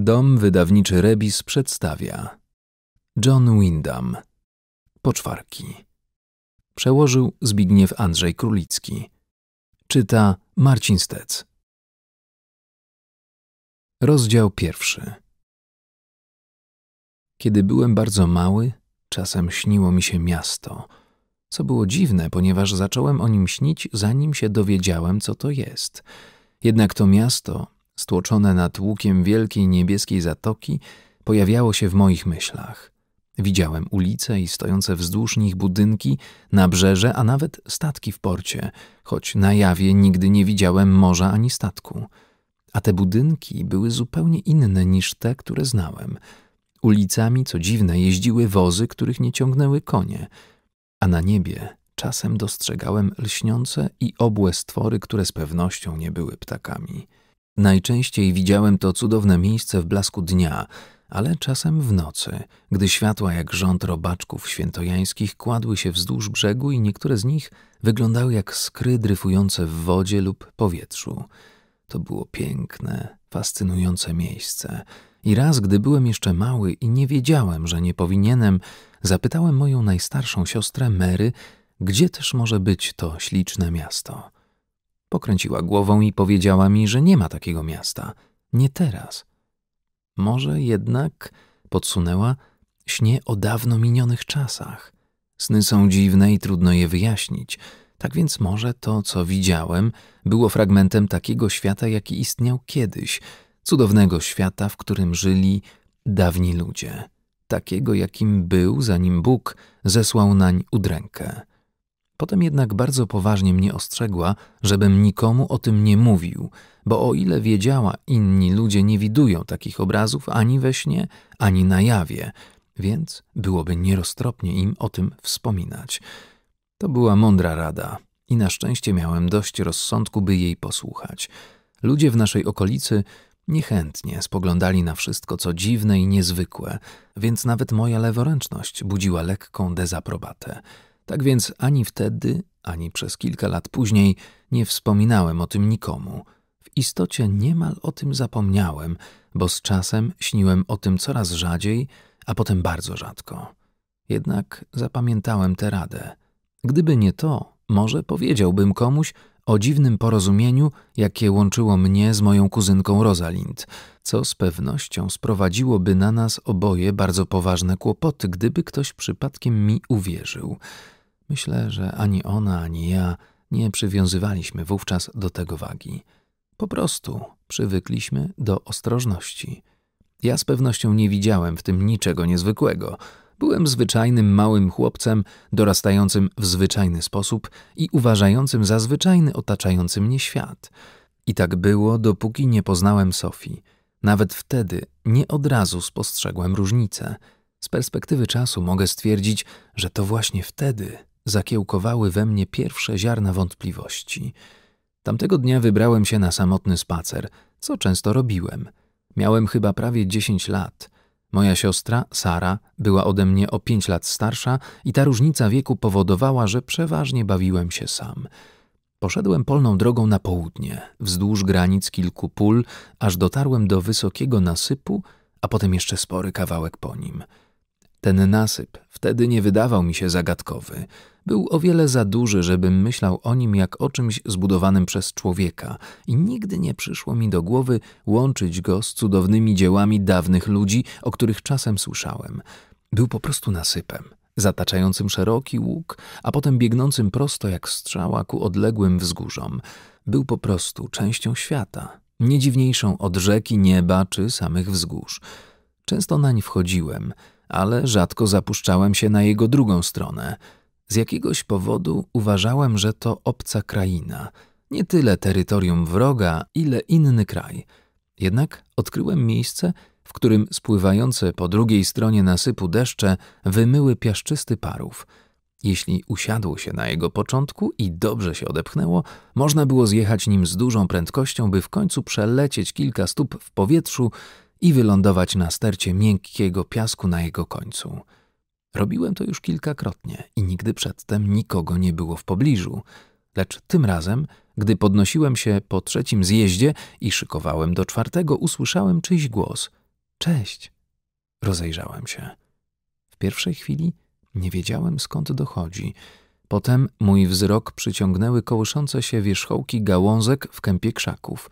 Dom wydawniczy Rebis przedstawia John Wyndham Poczwarki Przełożył Zbigniew Andrzej Królicki Czyta Marcin Stec Rozdział pierwszy Kiedy byłem bardzo mały, czasem śniło mi się miasto, co było dziwne, ponieważ zacząłem o nim śnić, zanim się dowiedziałem, co to jest. Jednak to miasto stłoczone nad łukiem wielkiej niebieskiej zatoki, pojawiało się w moich myślach. Widziałem ulice i stojące wzdłuż nich budynki, nabrzeże, a nawet statki w porcie, choć na jawie nigdy nie widziałem morza ani statku. A te budynki były zupełnie inne niż te, które znałem. Ulicami, co dziwne, jeździły wozy, których nie ciągnęły konie, a na niebie czasem dostrzegałem lśniące i obłe stwory, które z pewnością nie były ptakami. Najczęściej widziałem to cudowne miejsce w blasku dnia, ale czasem w nocy, gdy światła jak rząd robaczków świętojańskich kładły się wzdłuż brzegu i niektóre z nich wyglądały jak skry dryfujące w wodzie lub powietrzu. To było piękne, fascynujące miejsce. I raz, gdy byłem jeszcze mały i nie wiedziałem, że nie powinienem, zapytałem moją najstarszą siostrę Mary, gdzie też może być to śliczne miasto. Pokręciła głową i powiedziała mi, że nie ma takiego miasta. Nie teraz. Może jednak, podsunęła, śnie o dawno minionych czasach. Sny są dziwne i trudno je wyjaśnić. Tak więc może to, co widziałem, było fragmentem takiego świata, jaki istniał kiedyś, cudownego świata, w którym żyli dawni ludzie, takiego, jakim był, zanim Bóg zesłał nań udrękę. Potem jednak bardzo poważnie mnie ostrzegła, żebym nikomu o tym nie mówił, bo o ile wiedziała, inni ludzie nie widują takich obrazów ani we śnie, ani na jawie, więc byłoby nieroztropnie im o tym wspominać. To była mądra rada i na szczęście miałem dość rozsądku, by jej posłuchać. Ludzie w naszej okolicy niechętnie spoglądali na wszystko, co dziwne i niezwykłe, więc nawet moja leworęczność budziła lekką dezaprobatę. Tak więc ani wtedy, ani przez kilka lat później nie wspominałem o tym nikomu. W istocie niemal o tym zapomniałem, bo z czasem śniłem o tym coraz rzadziej, a potem bardzo rzadko. Jednak zapamiętałem tę radę. Gdyby nie to, może powiedziałbym komuś o dziwnym porozumieniu, jakie łączyło mnie z moją kuzynką Rosalind, co z pewnością sprowadziłoby na nas oboje bardzo poważne kłopoty, gdyby ktoś przypadkiem mi uwierzył. Myślę, że ani ona, ani ja nie przywiązywaliśmy wówczas do tego wagi. Po prostu przywykliśmy do ostrożności. Ja z pewnością nie widziałem w tym niczego niezwykłego. Byłem zwyczajnym małym chłopcem, dorastającym w zwyczajny sposób i uważającym za zwyczajny otaczający mnie świat. I tak było, dopóki nie poznałem Sofii. Nawet wtedy nie od razu spostrzegłem różnicę. Z perspektywy czasu mogę stwierdzić, że to właśnie wtedy zakiełkowały we mnie pierwsze ziarna wątpliwości. Tamtego dnia wybrałem się na samotny spacer, co często robiłem. Miałem chyba prawie 10 lat. Moja siostra, Sara, była ode mnie o 5 lat starsza i ta różnica wieku powodowała, że przeważnie bawiłem się sam. Poszedłem polną drogą na południe, wzdłuż granic kilku pól, aż dotarłem do wysokiego nasypu, a potem jeszcze spory kawałek po nim – ten nasyp wtedy nie wydawał mi się zagadkowy. Był o wiele za duży, żebym myślał o nim jak o czymś zbudowanym przez człowieka i nigdy nie przyszło mi do głowy łączyć go z cudownymi dziełami dawnych ludzi, o których czasem słyszałem. Był po prostu nasypem, zataczającym szeroki łuk, a potem biegnącym prosto jak strzała ku odległym wzgórzom. Był po prostu częścią świata, nie dziwniejszą od rzeki, nieba czy samych wzgórz. Często nań wchodziłem – ale rzadko zapuszczałem się na jego drugą stronę. Z jakiegoś powodu uważałem, że to obca kraina, nie tyle terytorium wroga, ile inny kraj. Jednak odkryłem miejsce, w którym spływające po drugiej stronie nasypu deszcze wymyły piaszczysty parów. Jeśli usiadło się na jego początku i dobrze się odepchnęło, można było zjechać nim z dużą prędkością, by w końcu przelecieć kilka stóp w powietrzu i wylądować na stercie miękkiego piasku na jego końcu. Robiłem to już kilkakrotnie i nigdy przedtem nikogo nie było w pobliżu, lecz tym razem, gdy podnosiłem się po trzecim zjeździe i szykowałem do czwartego, usłyszałem czyjś głos. Cześć. Rozejrzałem się. W pierwszej chwili nie wiedziałem skąd dochodzi. Potem mój wzrok przyciągnęły kołyszące się wierzchołki gałązek w kępie krzaków.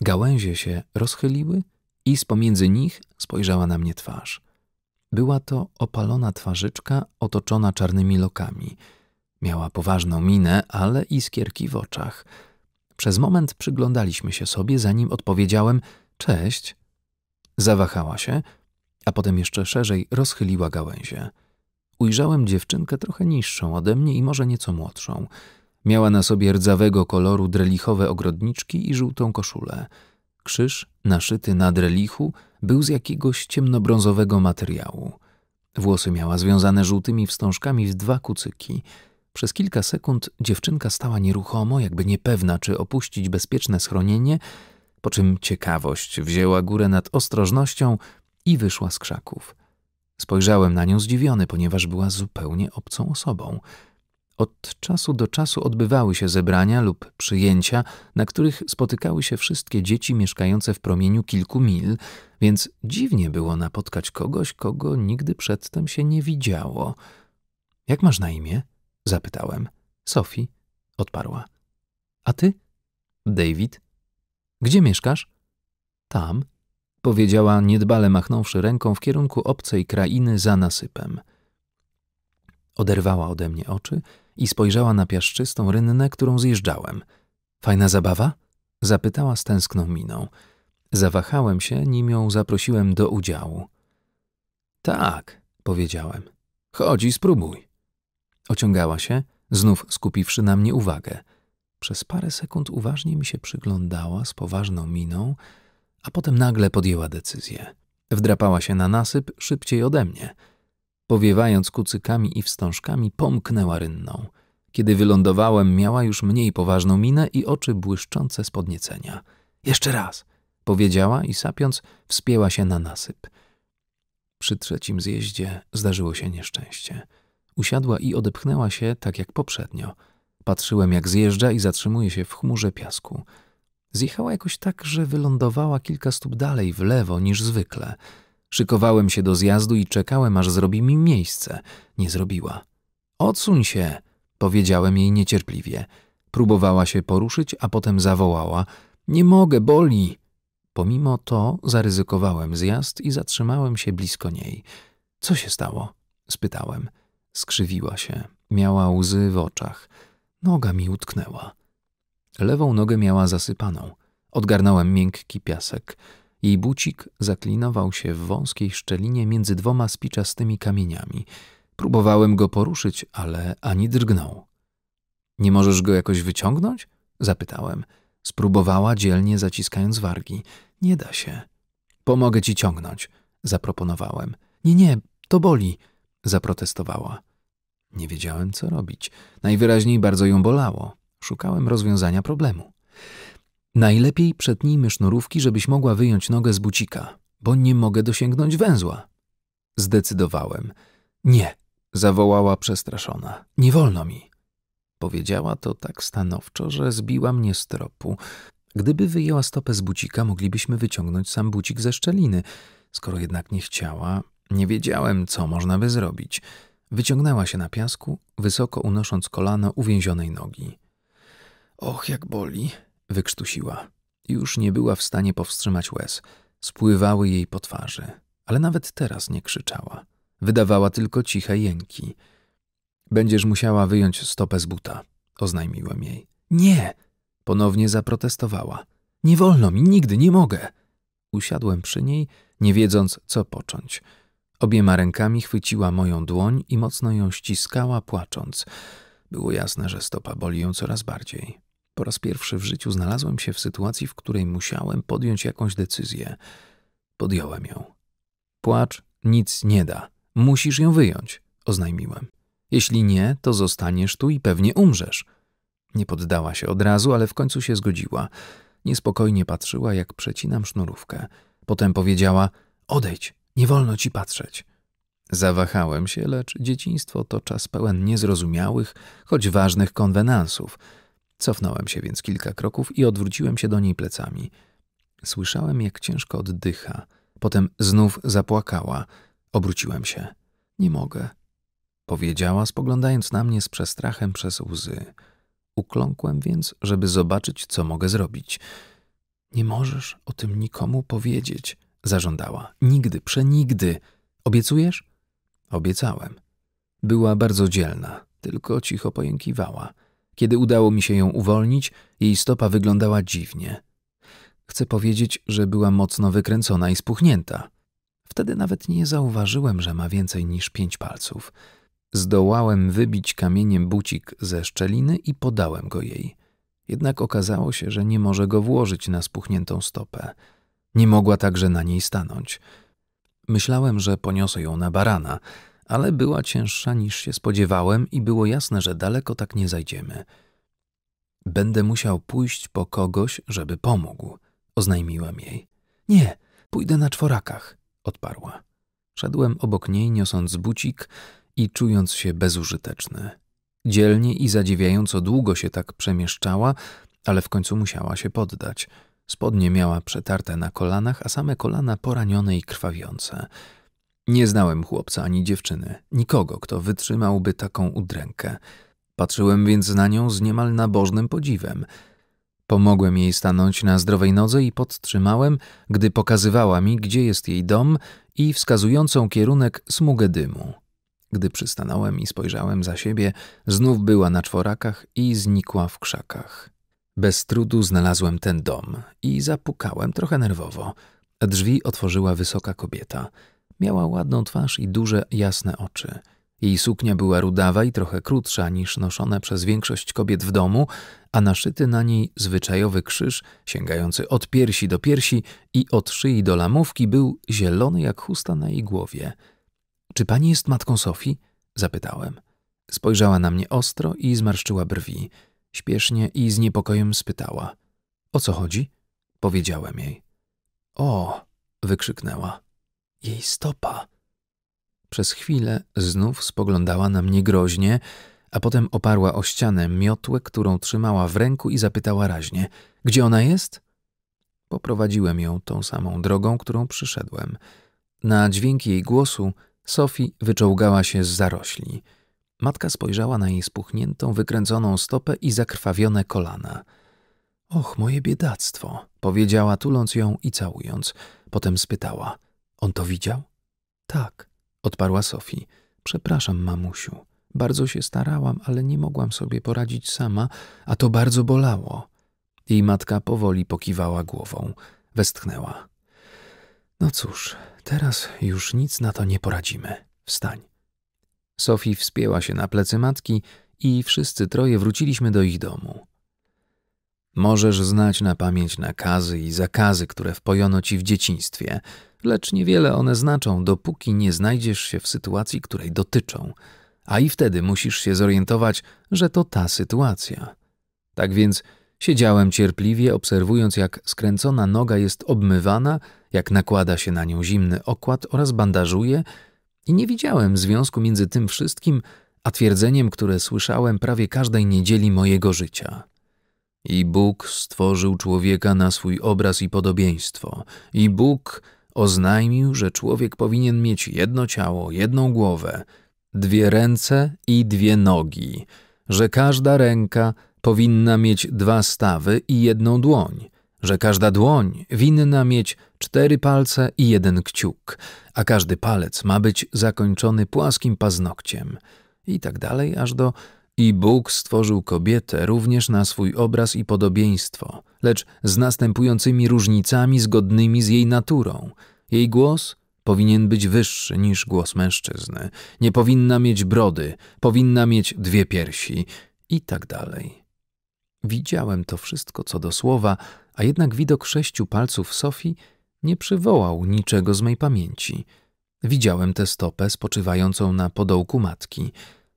Gałęzie się rozchyliły i z pomiędzy nich spojrzała na mnie twarz. Była to opalona twarzyczka otoczona czarnymi lokami. Miała poważną minę, ale iskierki w oczach. Przez moment przyglądaliśmy się sobie, zanim odpowiedziałem cześć. Zawahała się, a potem jeszcze szerzej rozchyliła gałęzie. Ujrzałem dziewczynkę trochę niższą ode mnie i może nieco młodszą. Miała na sobie rdzawego koloru drelichowe ogrodniczki i żółtą koszulę. Krzyż, naszyty na drelichu, był z jakiegoś ciemnobrązowego materiału. Włosy miała związane żółtymi wstążkami w dwa kucyki. Przez kilka sekund dziewczynka stała nieruchomo, jakby niepewna, czy opuścić bezpieczne schronienie, po czym ciekawość wzięła górę nad ostrożnością i wyszła z krzaków. Spojrzałem na nią zdziwiony, ponieważ była zupełnie obcą osobą – od czasu do czasu odbywały się zebrania lub przyjęcia, na których spotykały się wszystkie dzieci mieszkające w promieniu kilku mil, więc dziwnie było napotkać kogoś, kogo nigdy przedtem się nie widziało. Jak masz na imię? zapytałem. Sophie odparła. A ty? David. Gdzie mieszkasz? Tam, powiedziała niedbale machnąwszy ręką w kierunku obcej krainy za nasypem. Oderwała ode mnie oczy i spojrzała na piaszczystą rynnę, którą zjeżdżałem. Fajna zabawa? Zapytała z tęskną miną. Zawahałem się, nim ją zaprosiłem do udziału. Tak, powiedziałem. Chodź i spróbuj. Ociągała się, znów skupiwszy na mnie uwagę. Przez parę sekund uważnie mi się przyglądała z poważną miną, a potem nagle podjęła decyzję. Wdrapała się na nasyp szybciej ode mnie – Powiewając kucykami i wstążkami, pomknęła rynną. Kiedy wylądowałem, miała już mniej poważną minę i oczy błyszczące z podniecenia. Jeszcze raz! powiedziała i sapiąc wspięła się na nasyp. Przy trzecim zjeździe zdarzyło się nieszczęście. Usiadła i odepchnęła się tak jak poprzednio. Patrzyłem, jak zjeżdża i zatrzymuje się w chmurze piasku. Zjechała jakoś tak, że wylądowała kilka stóp dalej w lewo niż zwykle – Szykowałem się do zjazdu i czekałem, aż zrobi mi miejsce. Nie zrobiła. Odsuń się, powiedziałem jej niecierpliwie. Próbowała się poruszyć, a potem zawołała: Nie mogę, boli! Pomimo to zaryzykowałem zjazd i zatrzymałem się blisko niej. Co się stało? spytałem. Skrzywiła się. Miała łzy w oczach. Noga mi utknęła. Lewą nogę miała zasypaną. Odgarnąłem miękki piasek. Jej bucik zaklinował się w wąskiej szczelinie między dwoma spiczastymi kamieniami. Próbowałem go poruszyć, ale ani drgnął. Nie możesz go jakoś wyciągnąć? zapytałem. Spróbowała dzielnie zaciskając wargi. Nie da się. Pomogę ci ciągnąć, zaproponowałem. Nie, nie, to boli, zaprotestowała. Nie wiedziałem, co robić. Najwyraźniej bardzo ją bolało. Szukałem rozwiązania problemu. Najlepiej przetnijmy sznurówki, żebyś mogła wyjąć nogę z bucika, bo nie mogę dosięgnąć węzła. Zdecydowałem. Nie, zawołała przestraszona. Nie wolno mi. Powiedziała to tak stanowczo, że zbiła mnie z tropu. Gdyby wyjęła stopę z bucika, moglibyśmy wyciągnąć sam bucik ze szczeliny. Skoro jednak nie chciała, nie wiedziałem, co można by zrobić. Wyciągnęła się na piasku, wysoko unosząc kolano uwięzionej nogi. Och, jak boli! Wykrztusiła. Już nie była w stanie powstrzymać łez. Spływały jej po twarzy, ale nawet teraz nie krzyczała. Wydawała tylko ciche jęki. Będziesz musiała wyjąć stopę z buta, oznajmiłem jej. Nie! Ponownie zaprotestowała. Nie wolno mi, nigdy nie mogę. Usiadłem przy niej, nie wiedząc, co począć. Obiema rękami chwyciła moją dłoń i mocno ją ściskała, płacząc. Było jasne, że stopa boli ją coraz bardziej. Po raz pierwszy w życiu znalazłem się w sytuacji, w której musiałem podjąć jakąś decyzję. Podjąłem ją. Płacz nic nie da. Musisz ją wyjąć, oznajmiłem. Jeśli nie, to zostaniesz tu i pewnie umrzesz. Nie poddała się od razu, ale w końcu się zgodziła. Niespokojnie patrzyła, jak przecinam sznurówkę. Potem powiedziała: Odejdź, nie wolno ci patrzeć. Zawahałem się, lecz dzieciństwo to czas pełen niezrozumiałych, choć ważnych konwenansów. Cofnąłem się więc kilka kroków i odwróciłem się do niej plecami. Słyszałem, jak ciężko oddycha. Potem znów zapłakała. Obróciłem się. Nie mogę. Powiedziała, spoglądając na mnie z przestrachem przez łzy. Ukląkłem więc, żeby zobaczyć, co mogę zrobić. Nie możesz o tym nikomu powiedzieć, zażądała. Nigdy, przenigdy. Obiecujesz? Obiecałem. Była bardzo dzielna, tylko cicho pojękiwała. Kiedy udało mi się ją uwolnić, jej stopa wyglądała dziwnie. Chcę powiedzieć, że była mocno wykręcona i spuchnięta. Wtedy nawet nie zauważyłem, że ma więcej niż pięć palców. Zdołałem wybić kamieniem bucik ze szczeliny i podałem go jej. Jednak okazało się, że nie może go włożyć na spuchniętą stopę. Nie mogła także na niej stanąć. Myślałem, że poniosę ją na barana, ale była cięższa niż się spodziewałem i było jasne, że daleko tak nie zajdziemy. Będę musiał pójść po kogoś, żeby pomógł, oznajmiłem jej. Nie, pójdę na czworakach, odparła. Szedłem obok niej, niosąc bucik i czując się bezużyteczny. Dzielnie i zadziwiająco długo się tak przemieszczała, ale w końcu musiała się poddać. Spodnie miała przetarte na kolanach, a same kolana poranione i krwawiące. Nie znałem chłopca ani dziewczyny, nikogo, kto wytrzymałby taką udrękę. Patrzyłem więc na nią z niemal nabożnym podziwem. Pomogłem jej stanąć na zdrowej nodze i podtrzymałem, gdy pokazywała mi, gdzie jest jej dom i wskazującą kierunek smugę dymu. Gdy przystanąłem i spojrzałem za siebie, znów była na czworakach i znikła w krzakach. Bez trudu znalazłem ten dom i zapukałem trochę nerwowo. Drzwi otworzyła wysoka kobieta – Miała ładną twarz i duże, jasne oczy. Jej suknia była rudawa i trochę krótsza niż noszone przez większość kobiet w domu, a naszyty na niej zwyczajowy krzyż, sięgający od piersi do piersi i od szyi do lamówki, był zielony jak chusta na jej głowie. Czy pani jest matką Sofii? zapytałem. Spojrzała na mnie ostro i zmarszczyła brwi. Śpiesznie i z niepokojem spytała: O co chodzi? Powiedziałem jej. O! wykrzyknęła jej stopa. Przez chwilę znów spoglądała na mnie groźnie, a potem oparła o ścianę miotłę, którą trzymała w ręku i zapytała raźnie: Gdzie ona jest? Poprowadziłem ją tą samą drogą, którą przyszedłem. Na dźwięk jej głosu Sophie wyczołgała się z zarośli. Matka spojrzała na jej spuchniętą, wykręconą stopę i zakrwawione kolana. Och, moje biedactwo, powiedziała, tuląc ją i całując. Potem spytała: on to widział? Tak, odparła Sofi. Przepraszam, mamusiu. Bardzo się starałam, ale nie mogłam sobie poradzić sama, a to bardzo bolało. Jej matka powoli pokiwała głową, westchnęła. No cóż, teraz już nic na to nie poradzimy. Wstań. Sofi wspięła się na plecy matki i wszyscy troje wróciliśmy do ich domu. Możesz znać na pamięć nakazy i zakazy, które wpojono ci w dzieciństwie – lecz niewiele one znaczą, dopóki nie znajdziesz się w sytuacji, której dotyczą, a i wtedy musisz się zorientować, że to ta sytuacja. Tak więc siedziałem cierpliwie, obserwując, jak skręcona noga jest obmywana, jak nakłada się na nią zimny okład oraz bandażuje, i nie widziałem związku między tym wszystkim, a twierdzeniem, które słyszałem prawie każdej niedzieli mojego życia. I Bóg stworzył człowieka na swój obraz i podobieństwo. I Bóg oznajmił, że człowiek powinien mieć jedno ciało, jedną głowę, dwie ręce i dwie nogi, że każda ręka powinna mieć dwa stawy i jedną dłoń, że każda dłoń winna mieć cztery palce i jeden kciuk, a każdy palec ma być zakończony płaskim paznokciem i tak dalej, aż do i Bóg stworzył kobietę również na swój obraz i podobieństwo, lecz z następującymi różnicami zgodnymi z jej naturą. Jej głos powinien być wyższy niż głos mężczyzny, nie powinna mieć brody, powinna mieć dwie piersi i tak dalej. Widziałem to wszystko co do słowa, a jednak widok sześciu palców Sofii nie przywołał niczego z mej pamięci. Widziałem tę stopę spoczywającą na podołku matki –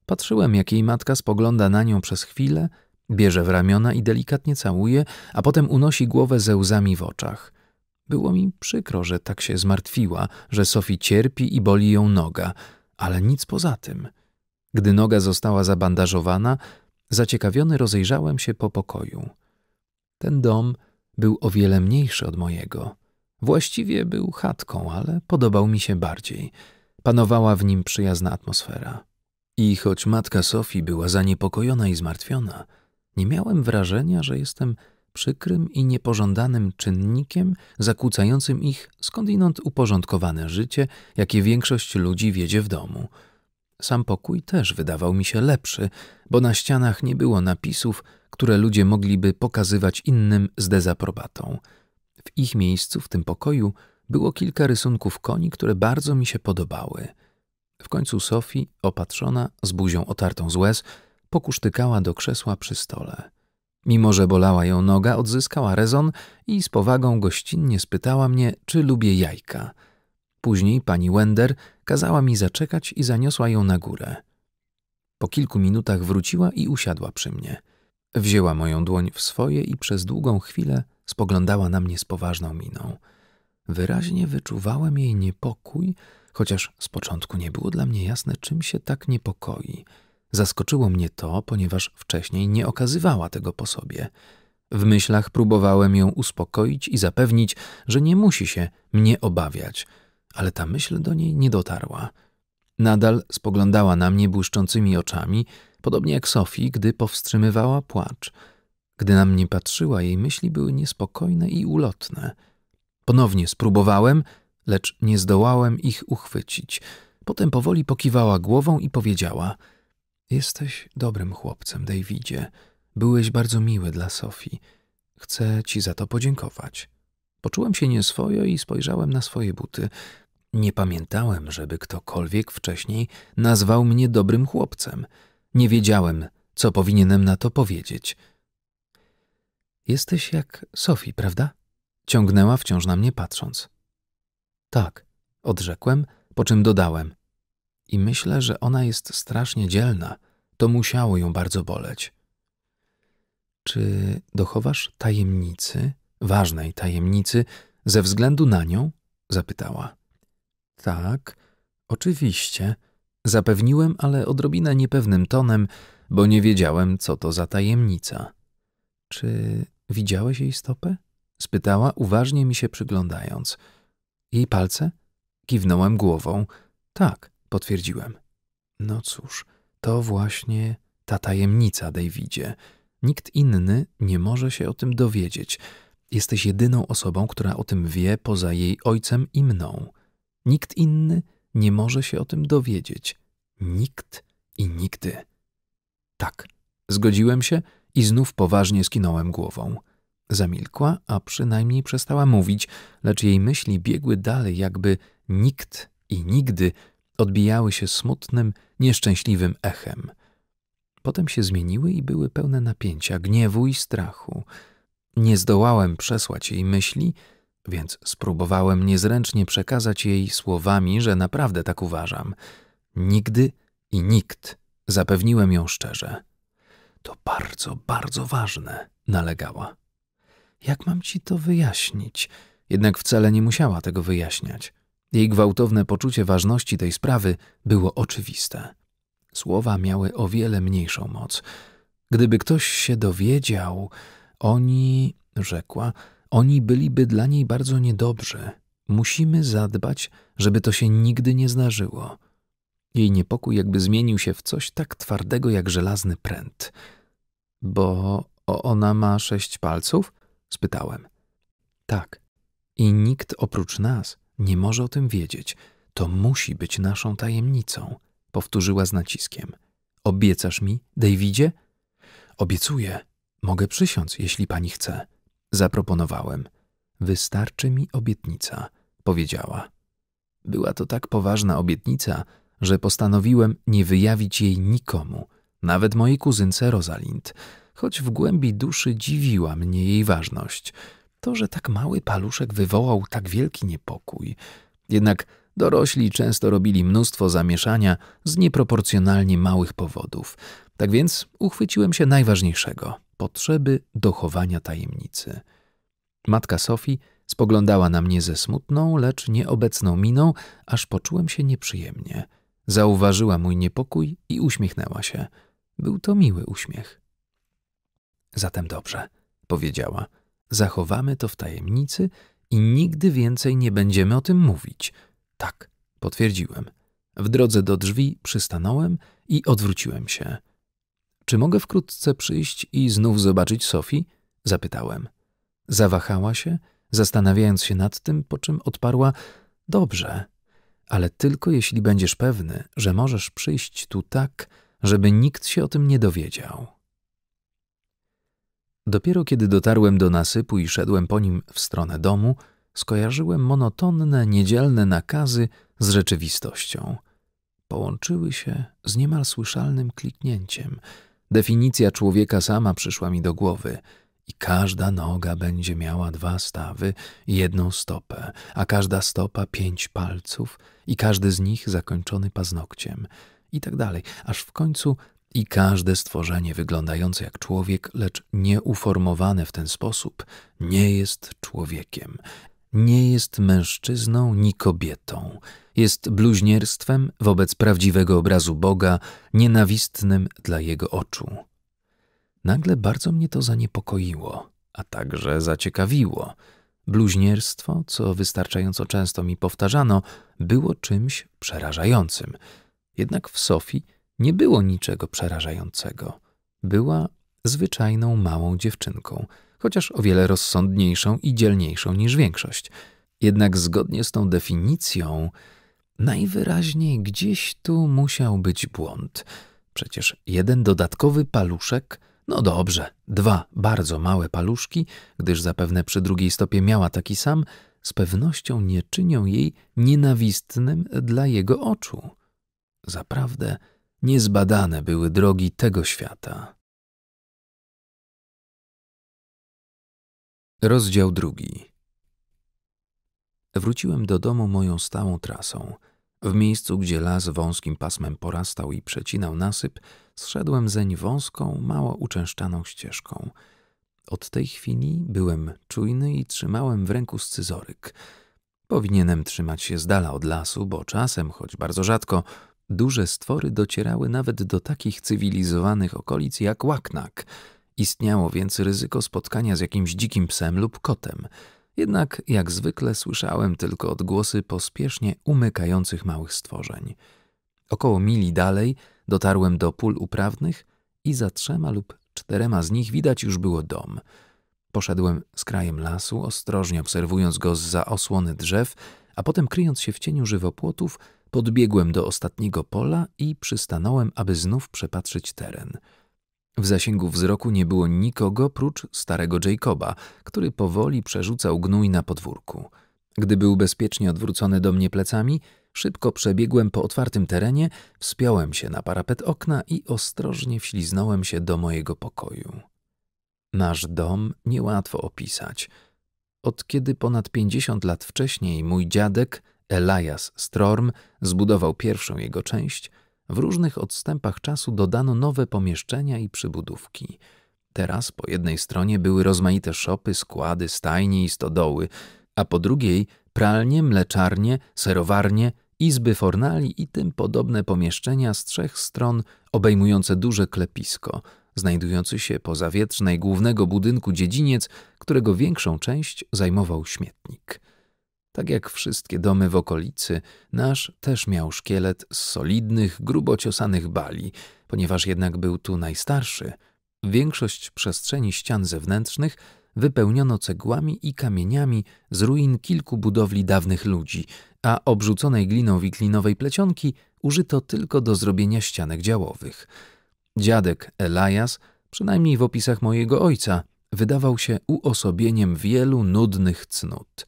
Patrzyłem, jak jej matka spogląda na nią przez chwilę, bierze w ramiona i delikatnie całuje, a potem unosi głowę ze łzami w oczach. Było mi przykro, że tak się zmartwiła, że Sofi cierpi i boli ją noga, ale nic poza tym. Gdy noga została zabandażowana, zaciekawiony rozejrzałem się po pokoju. Ten dom był o wiele mniejszy od mojego. Właściwie był chatką, ale podobał mi się bardziej. Panowała w nim przyjazna atmosfera. I choć matka Sofii była zaniepokojona i zmartwiona, nie miałem wrażenia, że jestem przykrym i niepożądanym czynnikiem zakłócającym ich skądinąd uporządkowane życie, jakie większość ludzi wiedzie w domu. Sam pokój też wydawał mi się lepszy, bo na ścianach nie było napisów, które ludzie mogliby pokazywać innym z dezaprobatą. W ich miejscu, w tym pokoju, było kilka rysunków koni, które bardzo mi się podobały – w końcu Sofi, opatrzona, z buzią otartą z łez, pokusztykała do krzesła przy stole. Mimo, że bolała ją noga, odzyskała rezon i z powagą gościnnie spytała mnie, czy lubię jajka. Później pani Wender kazała mi zaczekać i zaniosła ją na górę. Po kilku minutach wróciła i usiadła przy mnie. Wzięła moją dłoń w swoje i przez długą chwilę spoglądała na mnie z poważną miną. Wyraźnie wyczuwałem jej niepokój, chociaż z początku nie było dla mnie jasne, czym się tak niepokoi. Zaskoczyło mnie to, ponieważ wcześniej nie okazywała tego po sobie. W myślach próbowałem ją uspokoić i zapewnić, że nie musi się mnie obawiać, ale ta myśl do niej nie dotarła. Nadal spoglądała na mnie błyszczącymi oczami, podobnie jak Sofii, gdy powstrzymywała płacz. Gdy na mnie patrzyła, jej myśli były niespokojne i ulotne. Ponownie spróbowałem, lecz nie zdołałem ich uchwycić. Potem powoli pokiwała głową i powiedziała: Jesteś dobrym chłopcem, Davidzie. Byłeś bardzo miły dla Sofii. Chcę ci za to podziękować. Poczułem się nieswojo i spojrzałem na swoje buty. Nie pamiętałem, żeby ktokolwiek wcześniej nazwał mnie dobrym chłopcem. Nie wiedziałem, co powinienem na to powiedzieć. Jesteś jak Sofii, prawda? Ciągnęła wciąż na mnie patrząc. Tak, odrzekłem, po czym dodałem. I myślę, że ona jest strasznie dzielna. To musiało ją bardzo boleć. Czy dochowasz tajemnicy, ważnej tajemnicy, ze względu na nią? zapytała. Tak, oczywiście, zapewniłem, ale odrobinę niepewnym tonem, bo nie wiedziałem, co to za tajemnica. Czy widziałeś jej stopę? spytała, uważnie mi się przyglądając. Jej palce? Kiwnąłem głową. Tak, potwierdziłem. No cóż, to właśnie ta tajemnica, Davidzie. Nikt inny nie może się o tym dowiedzieć. Jesteś jedyną osobą, która o tym wie poza jej ojcem i mną. Nikt inny nie może się o tym dowiedzieć. Nikt i nigdy. Tak, zgodziłem się i znów poważnie skinąłem głową. Zamilkła, a przynajmniej przestała mówić, lecz jej myśli biegły dalej, jakby nikt i nigdy odbijały się smutnym, nieszczęśliwym echem. Potem się zmieniły i były pełne napięcia, gniewu i strachu. Nie zdołałem przesłać jej myśli, więc spróbowałem niezręcznie przekazać jej słowami, że naprawdę tak uważam. Nigdy i nikt, zapewniłem ją szczerze. To bardzo, bardzo ważne, nalegała. Jak mam ci to wyjaśnić? Jednak wcale nie musiała tego wyjaśniać. Jej gwałtowne poczucie ważności tej sprawy było oczywiste. Słowa miały o wiele mniejszą moc. Gdyby ktoś się dowiedział, oni, rzekła, oni byliby dla niej bardzo niedobrzy. Musimy zadbać, żeby to się nigdy nie zdarzyło. Jej niepokój jakby zmienił się w coś tak twardego jak żelazny pręt. Bo ona ma sześć palców? spytałem. Tak. I nikt oprócz nas nie może o tym wiedzieć. To musi być naszą tajemnicą, powtórzyła z naciskiem. Obiecasz mi, Davidzie? Obiecuję. Mogę przysiąc, jeśli pani chce. Zaproponowałem. Wystarczy mi obietnica, powiedziała. Była to tak poważna obietnica, że postanowiłem nie wyjawić jej nikomu, nawet mojej kuzynce Rosalind choć w głębi duszy dziwiła mnie jej ważność. To, że tak mały paluszek wywołał tak wielki niepokój. Jednak dorośli często robili mnóstwo zamieszania z nieproporcjonalnie małych powodów. Tak więc uchwyciłem się najważniejszego potrzeby dochowania tajemnicy. Matka Sofii spoglądała na mnie ze smutną, lecz nieobecną miną, aż poczułem się nieprzyjemnie. Zauważyła mój niepokój i uśmiechnęła się. Był to miły uśmiech. Zatem dobrze, powiedziała. Zachowamy to w tajemnicy i nigdy więcej nie będziemy o tym mówić. Tak, potwierdziłem. W drodze do drzwi przystanąłem i odwróciłem się. Czy mogę wkrótce przyjść i znów zobaczyć Sofii? Zapytałem. Zawahała się, zastanawiając się nad tym, po czym odparła: Dobrze, ale tylko jeśli będziesz pewny, że możesz przyjść tu tak, żeby nikt się o tym nie dowiedział. Dopiero kiedy dotarłem do nasypu i szedłem po nim w stronę domu, skojarzyłem monotonne, niedzielne nakazy z rzeczywistością. Połączyły się z niemal słyszalnym kliknięciem. Definicja człowieka sama przyszła mi do głowy. I każda noga będzie miała dwa stawy i jedną stopę, a każda stopa pięć palców i każdy z nich zakończony paznokciem. I tak dalej, aż w końcu i każde stworzenie wyglądające jak człowiek, lecz nieuformowane w ten sposób, nie jest człowiekiem, nie jest mężczyzną ni kobietą. Jest bluźnierstwem wobec prawdziwego obrazu Boga, nienawistnym dla jego oczu. Nagle bardzo mnie to zaniepokoiło, a także zaciekawiło. Bluźnierstwo, co wystarczająco często mi powtarzano, było czymś przerażającym. Jednak w Sofii nie było niczego przerażającego. Była zwyczajną małą dziewczynką, chociaż o wiele rozsądniejszą i dzielniejszą niż większość. Jednak zgodnie z tą definicją, najwyraźniej gdzieś tu musiał być błąd. Przecież jeden dodatkowy paluszek, no dobrze, dwa bardzo małe paluszki, gdyż zapewne przy drugiej stopie miała taki sam, z pewnością nie czynią jej nienawistnym dla jego oczu. Zaprawdę, Niezbadane były drogi tego świata. Rozdział drugi. Wróciłem do domu moją stałą trasą. W miejscu, gdzie las wąskim pasmem porastał i przecinał nasyp, zszedłem zeń wąską, mało uczęszczaną ścieżką. Od tej chwili byłem czujny i trzymałem w ręku scyzoryk. Powinienem trzymać się z dala od lasu, bo czasem, choć bardzo rzadko, duże stwory docierały nawet do takich cywilizowanych okolic jak Łaknak. Istniało więc ryzyko spotkania z jakimś dzikim psem lub kotem. Jednak jak zwykle słyszałem tylko odgłosy pospiesznie umykających małych stworzeń. Około mili dalej dotarłem do pól uprawnych i za trzema lub czterema z nich widać już było dom. Poszedłem z krajem lasu, ostrożnie obserwując go z za osłony drzew, a potem kryjąc się w cieniu żywopłotów, Podbiegłem do ostatniego pola i przystanąłem, aby znów przepatrzyć teren. W zasięgu wzroku nie było nikogo prócz starego Jacoba, który powoli przerzucał gnój na podwórku. Gdy był bezpiecznie odwrócony do mnie plecami, szybko przebiegłem po otwartym terenie, wspiąłem się na parapet okna i ostrożnie wśliznąłem się do mojego pokoju. Nasz dom niełatwo opisać. Od kiedy ponad pięćdziesiąt lat wcześniej mój dziadek Elias Storm zbudował pierwszą jego część, w różnych odstępach czasu dodano nowe pomieszczenia i przybudówki. Teraz po jednej stronie były rozmaite szopy, składy, stajnie i stodoły, a po drugiej pralnie, mleczarnie, serowarnie, izby fornali i tym podobne pomieszczenia z trzech stron obejmujące duże klepisko, znajdujący się po zawietrznej głównego budynku dziedziniec, którego większą część zajmował śmietnik. Tak jak wszystkie domy w okolicy, nasz też miał szkielet z solidnych, grubo ciosanych bali, ponieważ jednak był tu najstarszy. Większość przestrzeni ścian zewnętrznych wypełniono cegłami i kamieniami z ruin kilku budowli dawnych ludzi, a obrzuconej gliną wiklinowej plecionki użyto tylko do zrobienia ścianek działowych. Dziadek Elias, przynajmniej w opisach mojego ojca, wydawał się uosobieniem wielu nudnych cnót –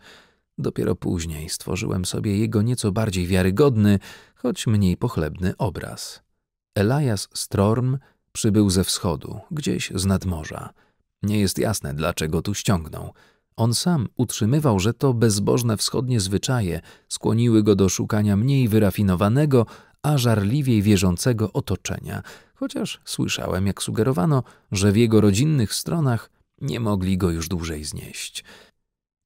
Dopiero później stworzyłem sobie jego nieco bardziej wiarygodny, choć mniej pochlebny obraz. Elias Storm przybył ze wschodu, gdzieś z nadmorza. Nie jest jasne, dlaczego tu ściągnął. On sam utrzymywał, że to bezbożne wschodnie zwyczaje skłoniły go do szukania mniej wyrafinowanego, a żarliwiej wierzącego otoczenia, chociaż słyszałem, jak sugerowano, że w jego rodzinnych stronach nie mogli go już dłużej znieść.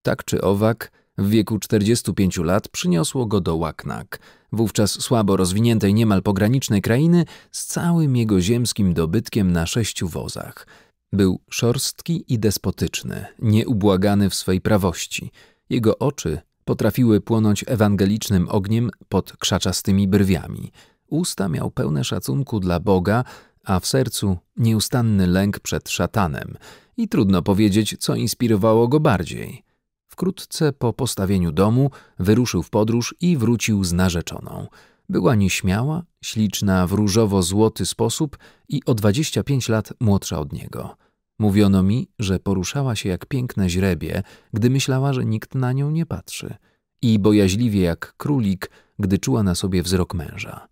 Tak czy owak, w wieku 45 lat przyniosło go do Łaknak, wówczas słabo rozwiniętej niemal pogranicznej krainy z całym jego ziemskim dobytkiem na sześciu wozach. Był szorstki i despotyczny, nieubłagany w swej prawości. Jego oczy potrafiły płonąć ewangelicznym ogniem pod krzaczastymi brwiami. Usta miał pełne szacunku dla Boga, a w sercu nieustanny lęk przed szatanem. I trudno powiedzieć, co inspirowało go bardziej. Wkrótce po postawieniu domu wyruszył w podróż i wrócił z narzeczoną. Była nieśmiała, śliczna w różowo-złoty sposób i o 25 lat młodsza od niego. Mówiono mi, że poruszała się jak piękne źrebie, gdy myślała, że nikt na nią nie patrzy. I bojaźliwie jak królik, gdy czuła na sobie wzrok męża.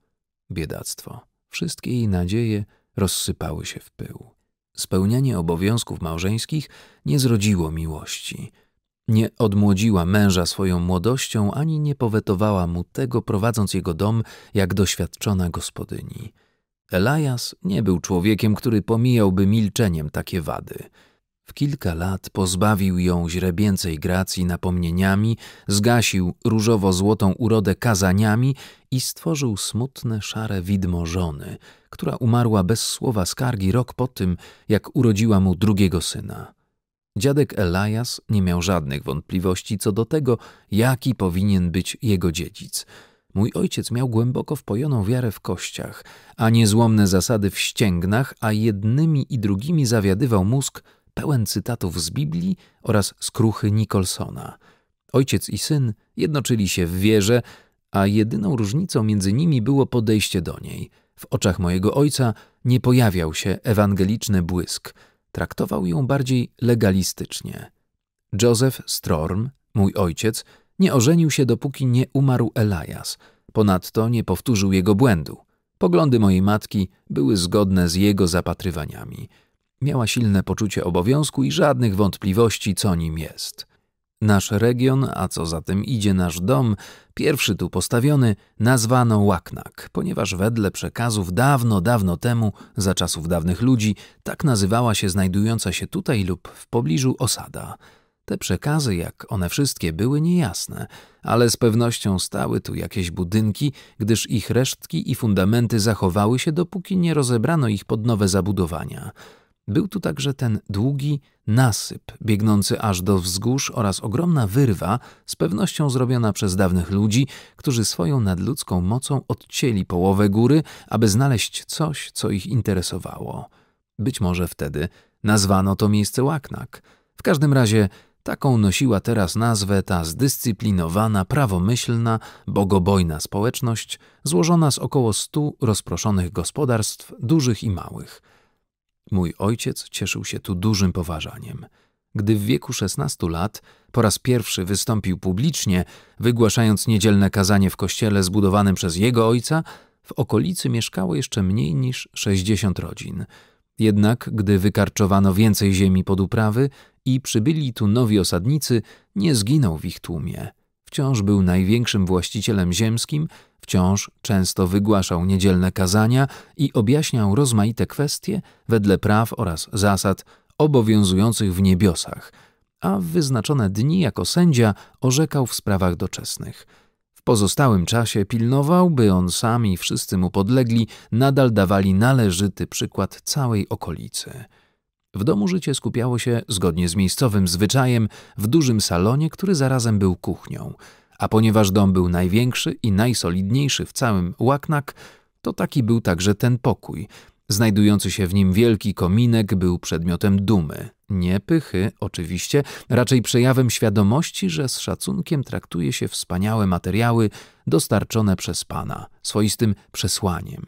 Biedactwo. Wszystkie jej nadzieje rozsypały się w pył. Spełnianie obowiązków małżeńskich nie zrodziło miłości – nie odmłodziła męża swoją młodością, ani nie powetowała mu tego, prowadząc jego dom jak doświadczona gospodyni. Elias nie był człowiekiem, który pomijałby milczeniem takie wady. W kilka lat pozbawił ją źrebięcej gracji napomnieniami, zgasił różowo-złotą urodę kazaniami i stworzył smutne, szare widmo żony, która umarła bez słowa skargi rok po tym, jak urodziła mu drugiego syna. Dziadek Elias nie miał żadnych wątpliwości co do tego, jaki powinien być jego dziedzic. Mój ojciec miał głęboko wpojoną wiarę w kościach, a niezłomne zasady w ścięgnach, a jednymi i drugimi zawiadywał mózg pełen cytatów z Biblii oraz skruchy Nicholsona. Ojciec i syn jednoczyli się w wierze, a jedyną różnicą między nimi było podejście do niej. W oczach mojego ojca nie pojawiał się ewangeliczny błysk – traktował ją bardziej legalistycznie. Joseph Storm, mój ojciec, nie ożenił się dopóki nie umarł Elias, ponadto nie powtórzył jego błędu. Poglądy mojej matki były zgodne z jego zapatrywaniami. Miała silne poczucie obowiązku i żadnych wątpliwości, co nim jest. Nasz region, a co za tym idzie nasz dom, pierwszy tu postawiony, nazwano Łaknak, ponieważ wedle przekazów dawno, dawno temu, za czasów dawnych ludzi, tak nazywała się znajdująca się tutaj lub w pobliżu osada. Te przekazy, jak one wszystkie, były niejasne, ale z pewnością stały tu jakieś budynki, gdyż ich resztki i fundamenty zachowały się, dopóki nie rozebrano ich pod nowe zabudowania – był tu także ten długi nasyp, biegnący aż do wzgórz oraz ogromna wyrwa, z pewnością zrobiona przez dawnych ludzi, którzy swoją nadludzką mocą odcięli połowę góry, aby znaleźć coś, co ich interesowało. Być może wtedy nazwano to miejsce łaknak. W każdym razie taką nosiła teraz nazwę ta zdyscyplinowana, prawomyślna, bogobojna społeczność, złożona z około stu rozproszonych gospodarstw, dużych i małych – Mój ojciec cieszył się tu dużym poważaniem. Gdy w wieku 16 lat po raz pierwszy wystąpił publicznie, wygłaszając niedzielne kazanie w kościele zbudowanym przez jego ojca, w okolicy mieszkało jeszcze mniej niż 60 rodzin. Jednak gdy wykarczowano więcej ziemi pod uprawy i przybyli tu nowi osadnicy, nie zginął w ich tłumie. Wciąż był największym właścicielem ziemskim Wciąż często wygłaszał niedzielne kazania i objaśniał rozmaite kwestie wedle praw oraz zasad obowiązujących w niebiosach, a w wyznaczone dni jako sędzia orzekał w sprawach doczesnych. W pozostałym czasie pilnował, by on sam i wszyscy mu podlegli nadal dawali należyty przykład całej okolicy. W domu życie skupiało się, zgodnie z miejscowym zwyczajem, w dużym salonie, który zarazem był kuchnią – a ponieważ dom był największy i najsolidniejszy w całym Łaknak, to taki był także ten pokój. Znajdujący się w nim wielki kominek był przedmiotem dumy. Nie pychy, oczywiście, raczej przejawem świadomości, że z szacunkiem traktuje się wspaniałe materiały dostarczone przez pana, swoistym przesłaniem.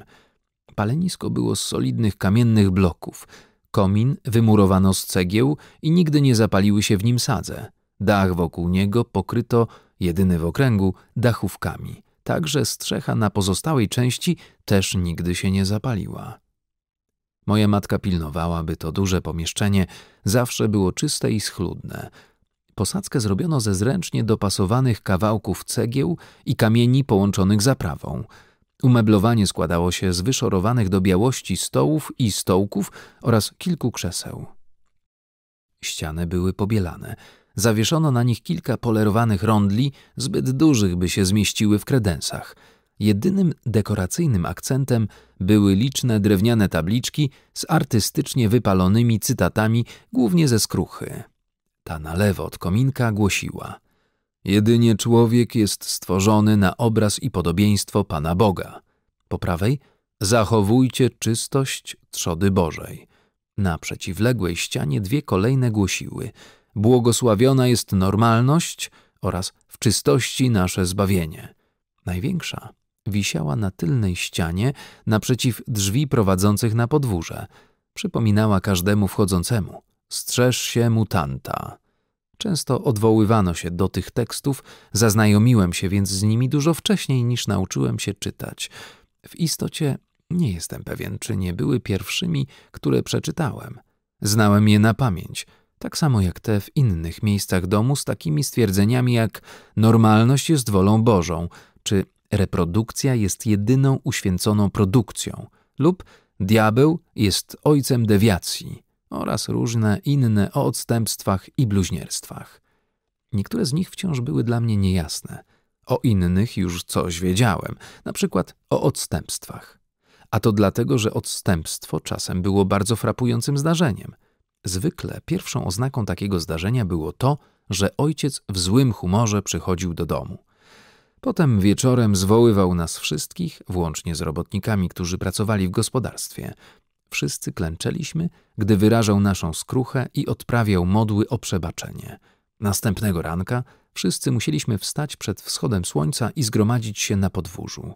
Palenisko było z solidnych kamiennych bloków. Komin wymurowano z cegieł i nigdy nie zapaliły się w nim sadze. Dach wokół niego pokryto jedyny w okręgu, dachówkami, tak że strzecha na pozostałej części też nigdy się nie zapaliła. Moja matka pilnowała, by to duże pomieszczenie zawsze było czyste i schludne. Posadzkę zrobiono ze zręcznie dopasowanych kawałków cegieł i kamieni połączonych zaprawą. Umeblowanie składało się z wyszorowanych do białości stołów i stołków oraz kilku krzeseł. Ściany były pobielane – Zawieszono na nich kilka polerowanych rondli, zbyt dużych, by się zmieściły w kredensach. Jedynym dekoracyjnym akcentem były liczne drewniane tabliczki z artystycznie wypalonymi cytatami, głównie ze skruchy. Ta na lewo od kominka głosiła: Jedynie człowiek jest stworzony na obraz i podobieństwo Pana Boga. Po prawej zachowujcie czystość trzody Bożej. Na przeciwległej ścianie dwie kolejne głosiły – Błogosławiona jest normalność oraz w czystości nasze zbawienie. Największa wisiała na tylnej ścianie naprzeciw drzwi prowadzących na podwórze. Przypominała każdemu wchodzącemu: strzeż się mutanta. Często odwoływano się do tych tekstów, zaznajomiłem się więc z nimi dużo wcześniej niż nauczyłem się czytać. W istocie nie jestem pewien, czy nie były pierwszymi, które przeczytałem. Znałem je na pamięć – tak samo jak te w innych miejscach domu z takimi stwierdzeniami jak normalność jest wolą Bożą, czy reprodukcja jest jedyną uświęconą produkcją, lub diabeł jest ojcem dewiacji, oraz różne inne o odstępstwach i bluźnierstwach. Niektóre z nich wciąż były dla mnie niejasne. O innych już coś wiedziałem, na przykład o odstępstwach. A to dlatego, że odstępstwo czasem było bardzo frapującym zdarzeniem – Zwykle pierwszą oznaką takiego zdarzenia było to, że ojciec w złym humorze przychodził do domu. Potem wieczorem zwoływał nas wszystkich, włącznie z robotnikami, którzy pracowali w gospodarstwie. Wszyscy klęczeliśmy, gdy wyrażał naszą skruchę i odprawiał modły o przebaczenie. Następnego ranka wszyscy musieliśmy wstać przed wschodem słońca i zgromadzić się na podwórzu.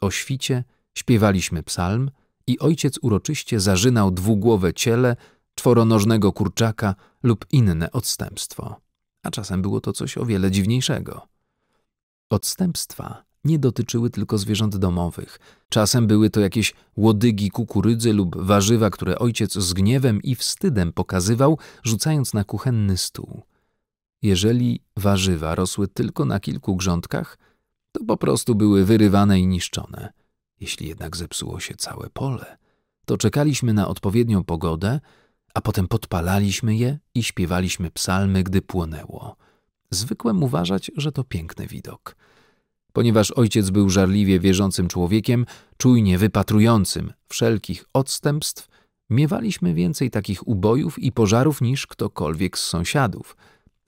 O świcie śpiewaliśmy psalm i ojciec uroczyście zarzynał dwugłowe ciele, czworonożnego kurczaka lub inne odstępstwo. A czasem było to coś o wiele dziwniejszego. Odstępstwa nie dotyczyły tylko zwierząt domowych. Czasem były to jakieś łodygi kukurydzy lub warzywa, które ojciec z gniewem i wstydem pokazywał, rzucając na kuchenny stół. Jeżeli warzywa rosły tylko na kilku grządkach, to po prostu były wyrywane i niszczone. Jeśli jednak zepsuło się całe pole, to czekaliśmy na odpowiednią pogodę, a potem podpalaliśmy je i śpiewaliśmy psalmy, gdy płonęło. Zwykłem uważać, że to piękny widok. Ponieważ ojciec był żarliwie wierzącym człowiekiem, czujnie wypatrującym wszelkich odstępstw, miewaliśmy więcej takich ubojów i pożarów niż ktokolwiek z sąsiadów.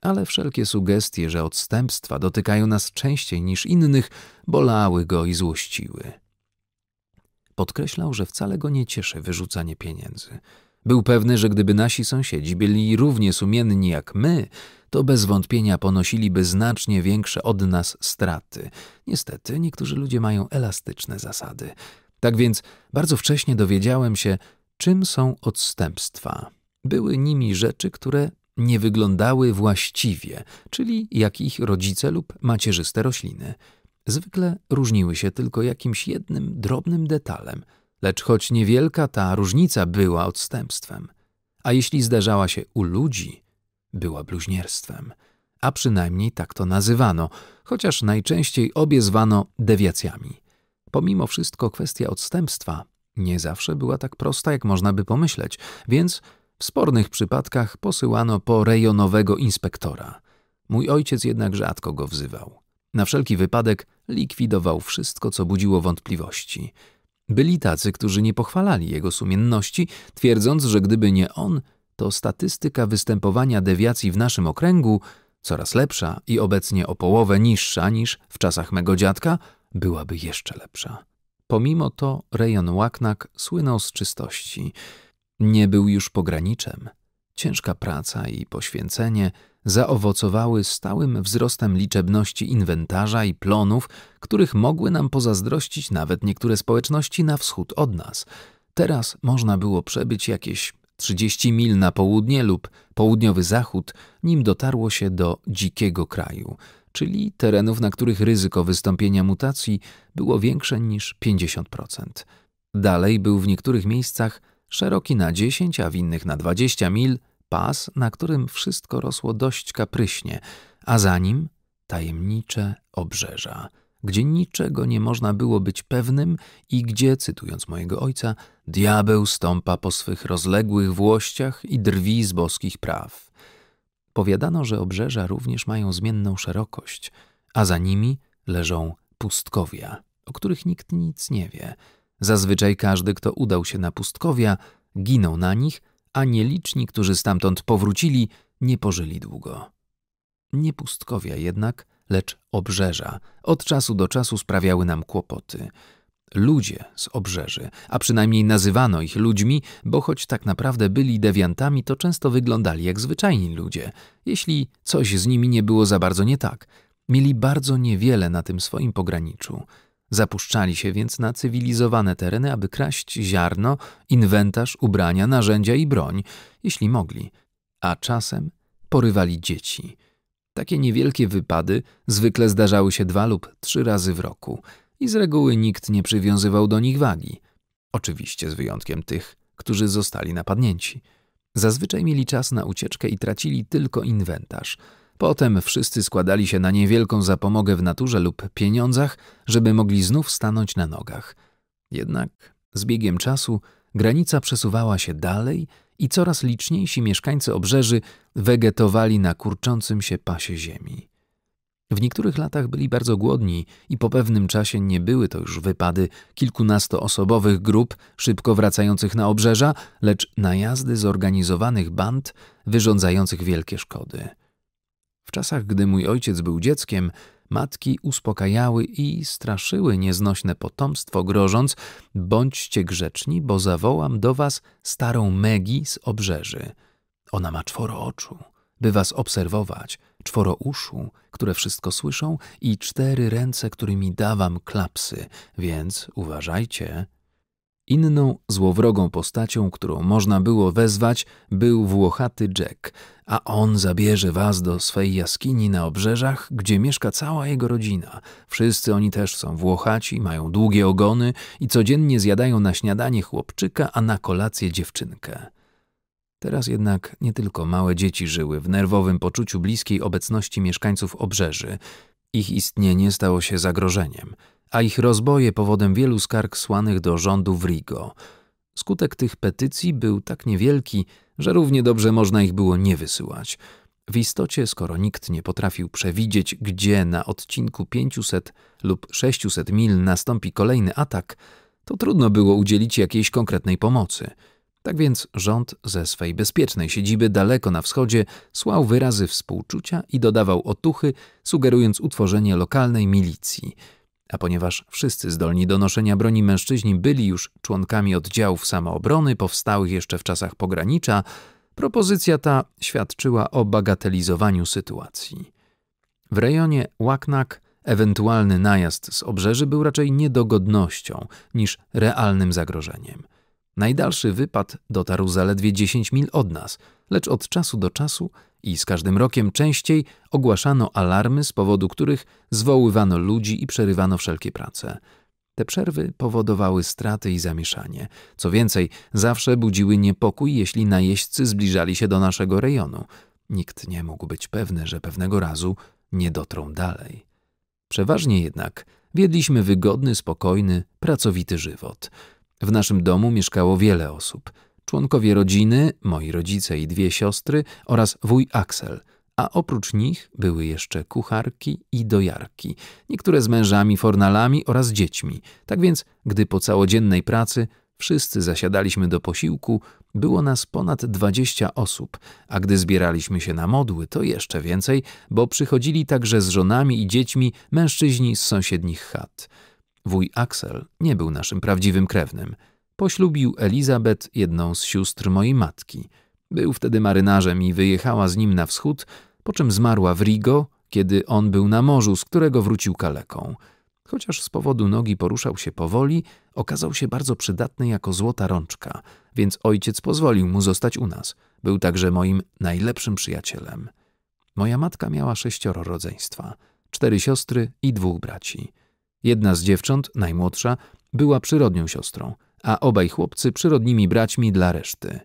Ale wszelkie sugestie, że odstępstwa dotykają nas częściej niż innych, bolały go i złościły. Podkreślał, że wcale go nie cieszy wyrzucanie pieniędzy – był pewny, że gdyby nasi sąsiedzi byli równie sumienni jak my, to bez wątpienia ponosiliby znacznie większe od nas straty. Niestety, niektórzy ludzie mają elastyczne zasady. Tak więc bardzo wcześnie dowiedziałem się, czym są odstępstwa. Były nimi rzeczy, które nie wyglądały właściwie, czyli jak ich rodzice lub macierzyste rośliny. Zwykle różniły się tylko jakimś jednym drobnym detalem – lecz choć niewielka ta różnica była odstępstwem, a jeśli zdarzała się u ludzi, była bluźnierstwem, a przynajmniej tak to nazywano, chociaż najczęściej obie zwano dewiacjami. Pomimo wszystko kwestia odstępstwa nie zawsze była tak prosta, jak można by pomyśleć, więc w spornych przypadkach posyłano po rejonowego inspektora. Mój ojciec jednak rzadko go wzywał. Na wszelki wypadek likwidował wszystko, co budziło wątpliwości – byli tacy, którzy nie pochwalali jego sumienności, twierdząc, że gdyby nie on, to statystyka występowania dewiacji w naszym okręgu, coraz lepsza i obecnie o połowę niższa niż w czasach mego dziadka, byłaby jeszcze lepsza. Pomimo to rejon Łaknak słynął z czystości. Nie był już pograniczem. Ciężka praca i poświęcenie zaowocowały stałym wzrostem liczebności inwentarza i plonów, których mogły nam pozazdrościć nawet niektóre społeczności na wschód od nas. Teraz można było przebyć jakieś 30 mil na południe lub południowy zachód, nim dotarło się do dzikiego kraju, czyli terenów, na których ryzyko wystąpienia mutacji było większe niż 50%. Dalej był w niektórych miejscach Szeroki na 10, a w innych na 20 mil, pas, na którym wszystko rosło dość kapryśnie, a za nim tajemnicze obrzeża, gdzie niczego nie można było być pewnym i gdzie, cytując mojego ojca, diabeł stąpa po swych rozległych włościach i drwi z boskich praw. Powiadano, że obrzeża również mają zmienną szerokość, a za nimi leżą pustkowia, o których nikt nic nie wie – Zazwyczaj każdy, kto udał się na pustkowia, ginął na nich, a nieliczni, którzy stamtąd powrócili, nie pożyli długo. Nie pustkowia jednak, lecz obrzeża od czasu do czasu sprawiały nam kłopoty. Ludzie z obrzeży, a przynajmniej nazywano ich ludźmi, bo choć tak naprawdę byli dewiantami, to często wyglądali jak zwyczajni ludzie, jeśli coś z nimi nie było za bardzo nie tak. Mieli bardzo niewiele na tym swoim pograniczu – Zapuszczali się więc na cywilizowane tereny, aby kraść ziarno, inwentarz, ubrania, narzędzia i broń, jeśli mogli, a czasem porywali dzieci. Takie niewielkie wypady zwykle zdarzały się dwa lub trzy razy w roku i z reguły nikt nie przywiązywał do nich wagi. Oczywiście z wyjątkiem tych, którzy zostali napadnięci. Zazwyczaj mieli czas na ucieczkę i tracili tylko inwentarz – Potem wszyscy składali się na niewielką zapomogę w naturze lub pieniądzach, żeby mogli znów stanąć na nogach. Jednak z biegiem czasu granica przesuwała się dalej i coraz liczniejsi mieszkańcy obrzeży wegetowali na kurczącym się pasie ziemi. W niektórych latach byli bardzo głodni i po pewnym czasie nie były to już wypady kilkunastoosobowych grup szybko wracających na obrzeża, lecz najazdy zorganizowanych band wyrządzających wielkie szkody. W czasach, gdy mój ojciec był dzieckiem, matki uspokajały i straszyły nieznośne potomstwo, grożąc: bądźcie grzeczni, bo zawołam do was starą Megi z obrzeży. Ona ma czworo oczu, by was obserwować, czworo uszu, które wszystko słyszą, i cztery ręce, którymi dawam klapsy, więc uważajcie, Inną złowrogą postacią, którą można było wezwać, był włochaty Jack, a on zabierze was do swej jaskini na obrzeżach, gdzie mieszka cała jego rodzina. Wszyscy oni też są włochaci, mają długie ogony i codziennie zjadają na śniadanie chłopczyka, a na kolację dziewczynkę. Teraz jednak nie tylko małe dzieci żyły w nerwowym poczuciu bliskiej obecności mieszkańców obrzeży. Ich istnienie stało się zagrożeniem – a ich rozboje powodem wielu skarg słanych do rządu w Rigo. Skutek tych petycji był tak niewielki, że równie dobrze można ich było nie wysyłać. W istocie, skoro nikt nie potrafił przewidzieć, gdzie na odcinku 500 lub 600 mil nastąpi kolejny atak, to trudno było udzielić jakiejś konkretnej pomocy. Tak więc rząd ze swej bezpiecznej siedziby daleko na wschodzie słał wyrazy współczucia i dodawał otuchy, sugerując utworzenie lokalnej milicji – a ponieważ wszyscy zdolni do noszenia broni mężczyźni byli już członkami oddziałów samoobrony powstałych jeszcze w czasach pogranicza, propozycja ta świadczyła o bagatelizowaniu sytuacji. W rejonie Łaknak ewentualny najazd z obrzeży był raczej niedogodnością niż realnym zagrożeniem – Najdalszy wypad dotarł zaledwie 10 mil od nas, lecz od czasu do czasu i z każdym rokiem częściej ogłaszano alarmy, z powodu których zwoływano ludzi i przerywano wszelkie prace. Te przerwy powodowały straty i zamieszanie. Co więcej, zawsze budziły niepokój, jeśli najeźdźcy zbliżali się do naszego rejonu. Nikt nie mógł być pewny, że pewnego razu nie dotrą dalej. Przeważnie jednak wiedliśmy wygodny, spokojny, pracowity żywot – w naszym domu mieszkało wiele osób. Członkowie rodziny, moi rodzice i dwie siostry oraz wuj Axel, a oprócz nich były jeszcze kucharki i dojarki, niektóre z mężami, fornalami oraz dziećmi. Tak więc, gdy po całodziennej pracy wszyscy zasiadaliśmy do posiłku, było nas ponad dwadzieścia osób, a gdy zbieraliśmy się na modły, to jeszcze więcej, bo przychodzili także z żonami i dziećmi mężczyźni z sąsiednich chat – Wuj Axel nie był naszym prawdziwym krewnym. Poślubił Elizabeth, jedną z sióstr mojej matki. Był wtedy marynarzem i wyjechała z nim na wschód, po czym zmarła w Rigo, kiedy on był na morzu, z którego wrócił kaleką. Chociaż z powodu nogi poruszał się powoli, okazał się bardzo przydatny jako złota rączka, więc ojciec pozwolił mu zostać u nas. Był także moim najlepszym przyjacielem. Moja matka miała sześcioro rodzeństwa, cztery siostry i dwóch braci. Jedna z dziewcząt, najmłodsza, była przyrodnią siostrą, a obaj chłopcy przyrodnimi braćmi dla reszty.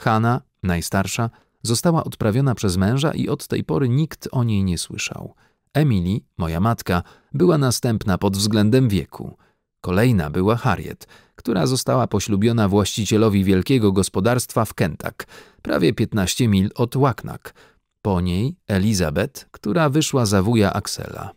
Hanna, najstarsza, została odprawiona przez męża i od tej pory nikt o niej nie słyszał. Emily, moja matka, była następna pod względem wieku. Kolejna była Harriet, która została poślubiona właścicielowi wielkiego gospodarstwa w Kentak, prawie 15 mil od Łaknak. Po niej Elizabeth, która wyszła za wuja Axela.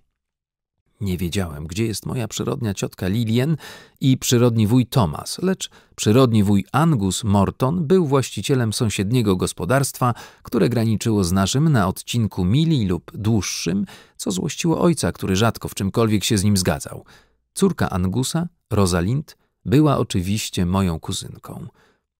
Nie wiedziałem, gdzie jest moja przyrodnia ciotka Lilian i przyrodni wuj Tomas, lecz przyrodni wuj Angus Morton był właścicielem sąsiedniego gospodarstwa, które graniczyło z naszym na odcinku mili lub dłuższym, co złościło ojca, który rzadko w czymkolwiek się z nim zgadzał. Córka Angusa, Rosalind, była oczywiście moją kuzynką.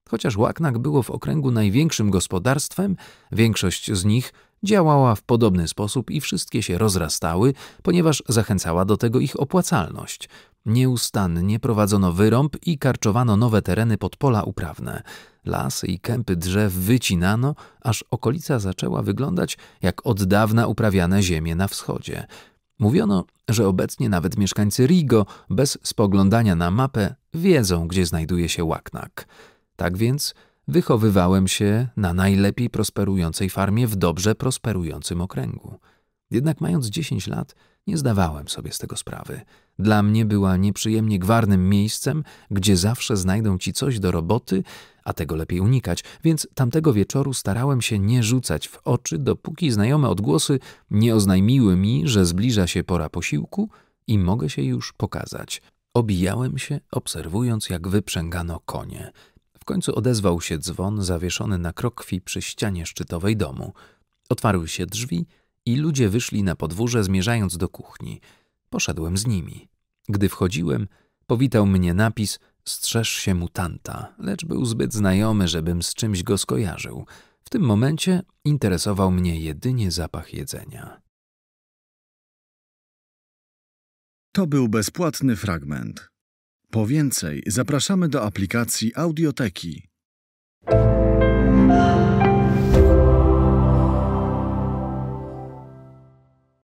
Chociaż Łaknak było w okręgu największym gospodarstwem, większość z nich – działała w podobny sposób i wszystkie się rozrastały, ponieważ zachęcała do tego ich opłacalność. Nieustannie prowadzono wyrąb i karczowano nowe tereny pod pola uprawne. Lasy i kępy drzew wycinano, aż okolica zaczęła wyglądać jak od dawna uprawiane ziemie na wschodzie. Mówiono, że obecnie nawet mieszkańcy Rigo, bez spoglądania na mapę, wiedzą, gdzie znajduje się łaknak. Tak więc wychowywałem się na najlepiej prosperującej farmie w dobrze prosperującym okręgu. Jednak mając 10 lat, nie zdawałem sobie z tego sprawy. Dla mnie była nieprzyjemnie gwarnym miejscem, gdzie zawsze znajdą ci coś do roboty, a tego lepiej unikać, więc tamtego wieczoru starałem się nie rzucać w oczy, dopóki znajome odgłosy nie oznajmiły mi, że zbliża się pora posiłku i mogę się już pokazać. Obijałem się, obserwując, jak wyprzęgano konie końcu odezwał się dzwon zawieszony na krokwi przy ścianie szczytowej domu. Otwarły się drzwi i ludzie wyszli na podwórze, zmierzając do kuchni. Poszedłem z nimi. Gdy wchodziłem, powitał mnie napis Strzeż się mutanta, lecz był zbyt znajomy, żebym z czymś go skojarzył. W tym momencie interesował mnie jedynie zapach jedzenia. To był bezpłatny fragment. Po więcej zapraszamy do aplikacji Audioteki.